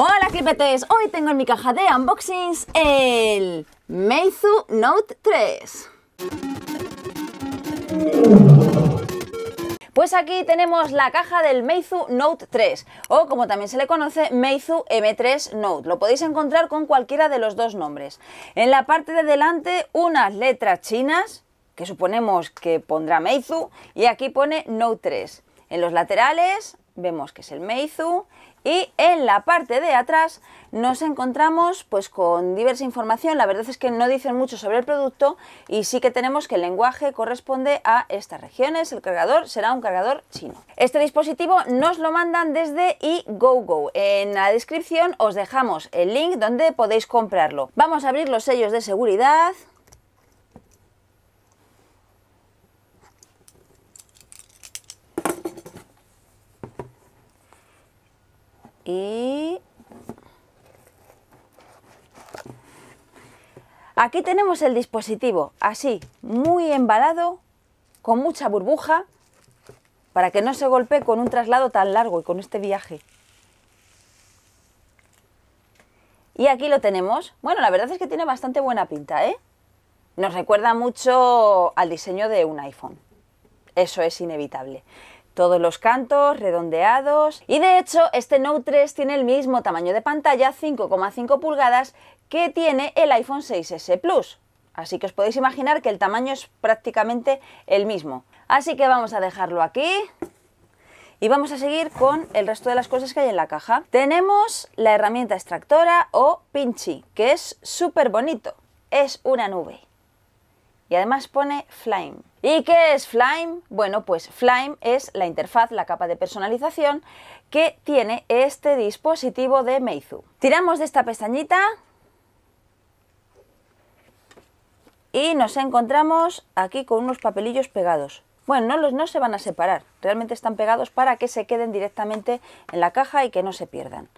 Hola clipetes, hoy tengo en mi caja de unboxings el Meizu Note 3. Pues aquí tenemos la caja del Meizu Note 3 o como también se le conoce Meizu M3 Note. Lo podéis encontrar con cualquiera de los dos nombres. En la parte de delante unas letras chinas que suponemos que pondrá Meizu y aquí pone Note 3. En los laterales vemos que es el Meizu y en la parte de atrás nos encontramos pues con diversa información, la verdad es que no dicen mucho sobre el producto y sí que tenemos que el lenguaje corresponde a estas regiones, el cargador será un cargador chino. Este dispositivo nos lo mandan desde iGoGo en la descripción os dejamos el link donde podéis comprarlo. Vamos a abrir los sellos de seguridad, Y aquí tenemos el dispositivo, así, muy embalado, con mucha burbuja, para que no se golpee con un traslado tan largo y con este viaje. Y aquí lo tenemos. Bueno, la verdad es que tiene bastante buena pinta, ¿eh? Nos recuerda mucho al diseño de un iPhone. Eso es inevitable todos los cantos redondeados y de hecho este Note 3 tiene el mismo tamaño de pantalla 5,5 pulgadas que tiene el iPhone 6S Plus. Así que os podéis imaginar que el tamaño es prácticamente el mismo. Así que vamos a dejarlo aquí y vamos a seguir con el resto de las cosas que hay en la caja. Tenemos la herramienta extractora o Pinchy, que es súper bonito. Es una nube. Y además pone Flame. ¿Y qué es Flyme? Bueno, pues Flyme es la interfaz, la capa de personalización que tiene este dispositivo de Meizu. Tiramos de esta pestañita y nos encontramos aquí con unos papelillos pegados. Bueno, no, los, no se van a separar, realmente están pegados para que se queden directamente en la caja y que no se pierdan.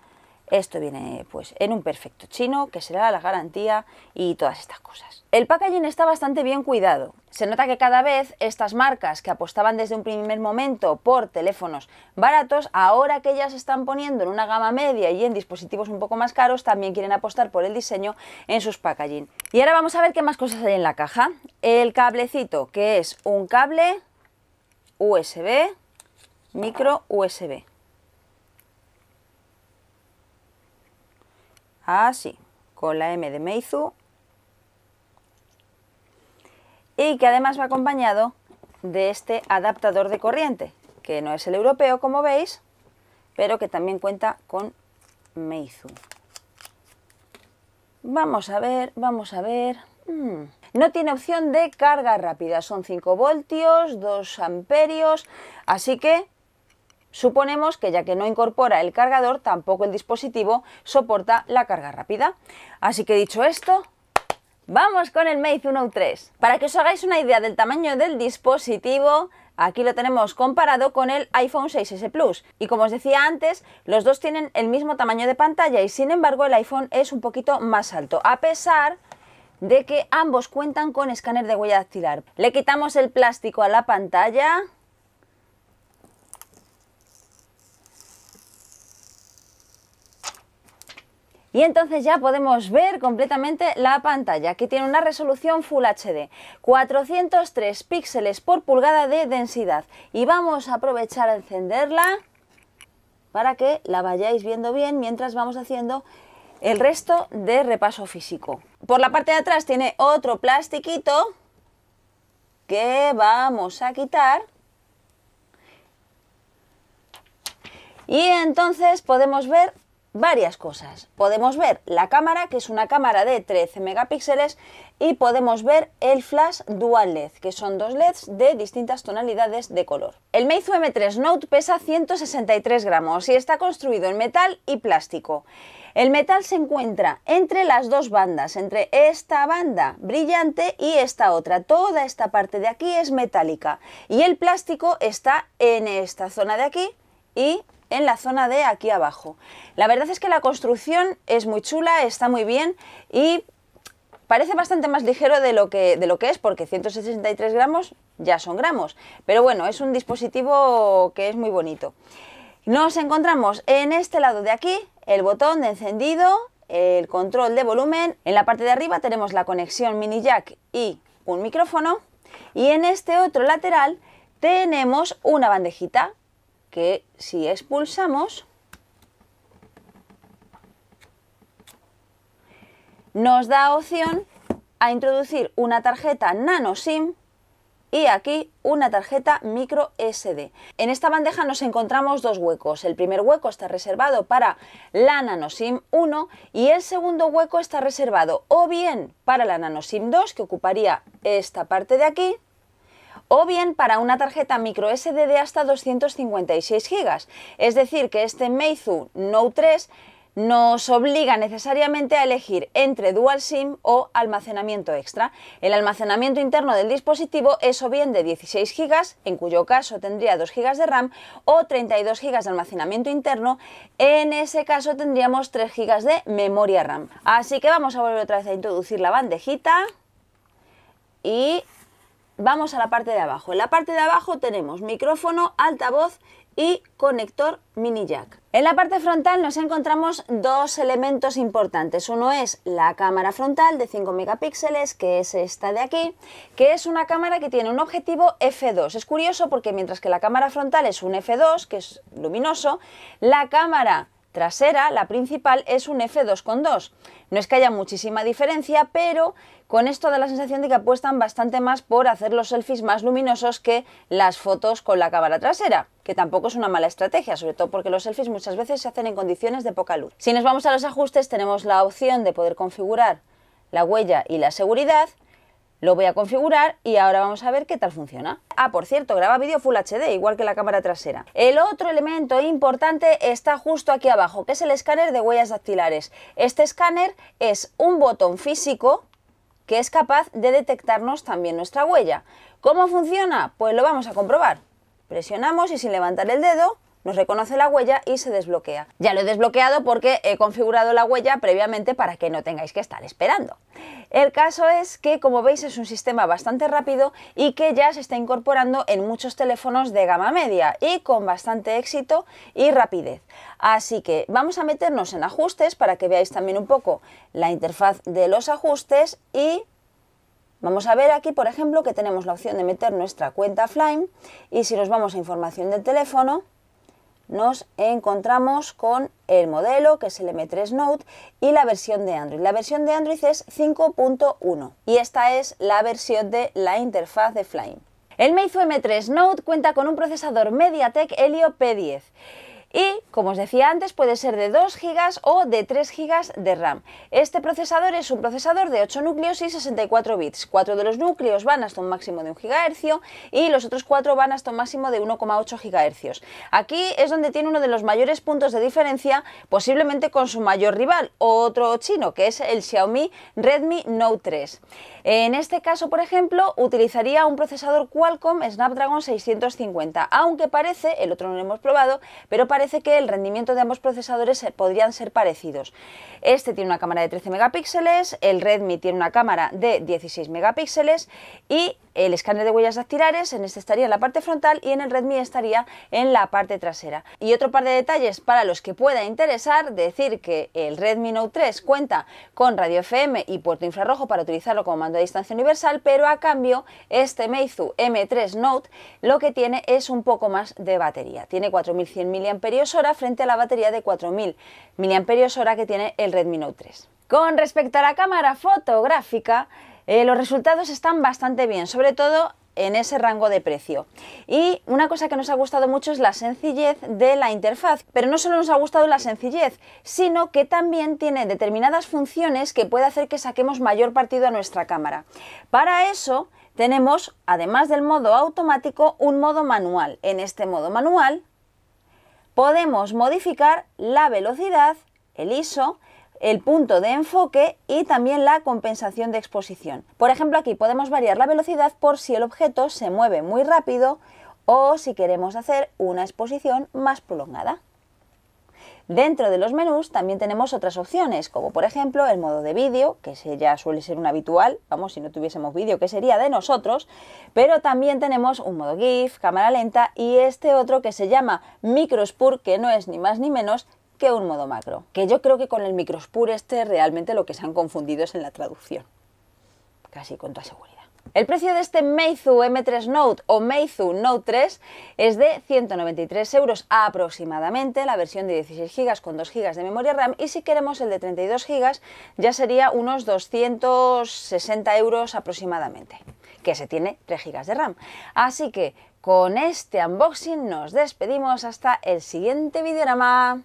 Esto viene pues en un perfecto chino, que será la garantía y todas estas cosas. El packaging está bastante bien cuidado. Se nota que cada vez estas marcas que apostaban desde un primer momento por teléfonos baratos, ahora que ya se están poniendo en una gama media y en dispositivos un poco más caros, también quieren apostar por el diseño en sus packaging. Y ahora vamos a ver qué más cosas hay en la caja. El cablecito, que es un cable USB, micro USB. así, con la M de Meizu. Y que además va acompañado de este adaptador de corriente, que no es el europeo como veis, pero que también cuenta con Meizu. Vamos a ver, vamos a ver. Mm. No tiene opción de carga rápida, son 5 voltios, 2 amperios, así que Suponemos que ya que no incorpora el cargador, tampoco el dispositivo soporta la carga rápida. Así que dicho esto, ¡vamos con el Mate 1 3! Para que os hagáis una idea del tamaño del dispositivo, Aquí lo tenemos comparado con el iPhone 6S Plus. Y como os decía antes, los dos tienen el mismo tamaño de pantalla y sin embargo el iPhone es un poquito más alto, a pesar de que ambos cuentan con escáner de huella dactilar. Le quitamos el plástico a la pantalla Y entonces ya podemos ver completamente la pantalla, que tiene una resolución Full HD, 403 píxeles por pulgada de densidad. Y vamos a aprovechar a encenderla para que la vayáis viendo bien mientras vamos haciendo el resto de repaso físico. Por la parte de atrás tiene otro plastiquito que vamos a quitar. Y entonces podemos ver varias cosas. Podemos ver la cámara, que es una cámara de 13 megapíxeles, y podemos ver el flash dual LED, que son dos LEDs de distintas tonalidades de color. El Meizu M3 Note pesa 163 gramos y está construido en metal y plástico. El metal se encuentra entre las dos bandas, entre esta banda brillante y esta otra. Toda esta parte de aquí es metálica y el plástico está en esta zona de aquí y en la zona de aquí abajo. La verdad es que la construcción es muy chula, está muy bien y parece bastante más ligero de lo que, de lo que es, porque 163 gramos ya son gramos. Pero bueno, es un dispositivo que es muy bonito. Nos encontramos en este lado de aquí el botón de encendido, el control de volumen. En la parte de arriba tenemos la conexión mini jack y un micrófono. Y en este otro lateral tenemos una bandejita que si expulsamos, nos da opción a introducir una tarjeta nano SIM y aquí una tarjeta micro SD. En esta bandeja nos encontramos dos huecos. El primer hueco está reservado para la nano SIM 1 y el segundo hueco está reservado o bien para la nano SIM 2 que ocuparía esta parte de aquí o bien para una tarjeta micro SD de hasta 256 GB. Es decir, que este Meizu Note 3 nos obliga necesariamente a elegir entre Dual SIM o almacenamiento extra. El almacenamiento interno del dispositivo es o bien de 16 GB, en cuyo caso tendría 2 GB de RAM, o 32 GB de almacenamiento interno, en ese caso tendríamos 3 GB de memoria RAM. Así que vamos a volver otra vez a introducir la bandejita y vamos a la parte de abajo. En la parte de abajo tenemos micrófono, altavoz y conector mini jack. En la parte frontal nos encontramos dos elementos importantes. Uno es la cámara frontal de 5 megapíxeles, que es esta de aquí, que es una cámara que tiene un objetivo f2. Es curioso porque mientras que la cámara frontal es un f2, que es luminoso, la cámara trasera, la principal, es un F2.2. No es que haya muchísima diferencia, pero con esto da la sensación de que apuestan bastante más por hacer los selfies más luminosos que las fotos con la cámara trasera, que tampoco es una mala estrategia, sobre todo porque los selfies muchas veces se hacen en condiciones de poca luz. Si nos vamos a los ajustes, tenemos la opción de poder configurar la huella y la seguridad, lo voy a configurar y ahora vamos a ver qué tal funciona. Ah, por cierto, graba vídeo Full HD, igual que la cámara trasera. El otro elemento importante está justo aquí abajo, que es el escáner de huellas dactilares. Este escáner es un botón físico que es capaz de detectarnos también nuestra huella. ¿Cómo funciona? Pues lo vamos a comprobar. Presionamos y sin levantar el dedo nos reconoce la huella y se desbloquea. Ya lo he desbloqueado porque he configurado la huella previamente para que no tengáis que estar esperando. El caso es que, como veis, es un sistema bastante rápido y que ya se está incorporando en muchos teléfonos de gama media y con bastante éxito y rapidez. Así que vamos a meternos en ajustes para que veáis también un poco la interfaz de los ajustes y Vamos a ver aquí, por ejemplo, que tenemos la opción de meter nuestra cuenta offline y si nos vamos a información del teléfono, nos encontramos con el modelo que es el M3 Note y la versión de Android. La versión de Android es 5.1 y esta es la versión de la interfaz de Flying. El Meizu M3 Note cuenta con un procesador MediaTek Helio P10 y, como os decía antes, puede ser de 2 GB o de 3 GB de RAM. Este procesador es un procesador de 8 núcleos y 64 bits. Cuatro de los núcleos van hasta un máximo de 1 GHz y los otros 4 van hasta un máximo de 1,8 GHz. Aquí es donde tiene uno de los mayores puntos de diferencia, posiblemente con su mayor rival, otro chino, que es el Xiaomi Redmi Note 3. En este caso, por ejemplo, utilizaría un procesador Qualcomm Snapdragon 650, aunque parece, el otro no lo hemos probado, pero parece que el rendimiento de ambos procesadores eh, podrían ser parecidos. Este tiene una cámara de 13 megapíxeles, el Redmi tiene una cámara de 16 megapíxeles y el escáner de huellas dactilares, en este estaría en la parte frontal y en el Redmi estaría en la parte trasera. Y otro par de detalles para los que pueda interesar, decir que el Redmi Note 3 cuenta con radio FM y puerto infrarrojo para utilizarlo como mando a distancia universal, pero a cambio este Meizu M3 Note lo que tiene es un poco más de batería. Tiene 4100 mAh hora frente a la batería de 4000 mAh que tiene el Redmi Note 3. Con respecto a la cámara fotográfica, eh, los resultados están bastante bien, sobre todo en ese rango de precio. Y una cosa que nos ha gustado mucho es la sencillez de la interfaz, pero no solo nos ha gustado la sencillez, sino que también tiene determinadas funciones que puede hacer que saquemos mayor partido a nuestra cámara. Para eso tenemos, además del modo automático, un modo manual. En este modo manual podemos modificar la velocidad, el ISO, el punto de enfoque y también la compensación de exposición. Por ejemplo, aquí podemos variar la velocidad por si el objeto se mueve muy rápido o si queremos hacer una exposición más prolongada. Dentro de los menús también tenemos otras opciones, como por ejemplo el modo de vídeo, que ya suele ser un habitual, vamos, si no tuviésemos vídeo, que sería de nosotros, pero también tenemos un modo GIF, cámara lenta y este otro que se llama Microspur, que no es ni más ni menos que un modo macro, que yo creo que con el Microspur este realmente lo que se han confundido es en la traducción, casi con toda seguridad. El precio de este Meizu M3 Note o Meizu Note 3 es de 193 euros aproximadamente, la versión de 16 GB con 2 GB de memoria RAM y si queremos el de 32 GB ya sería unos 260 euros aproximadamente, que se tiene 3 GB de RAM. Así que con este unboxing nos despedimos hasta el siguiente videorama.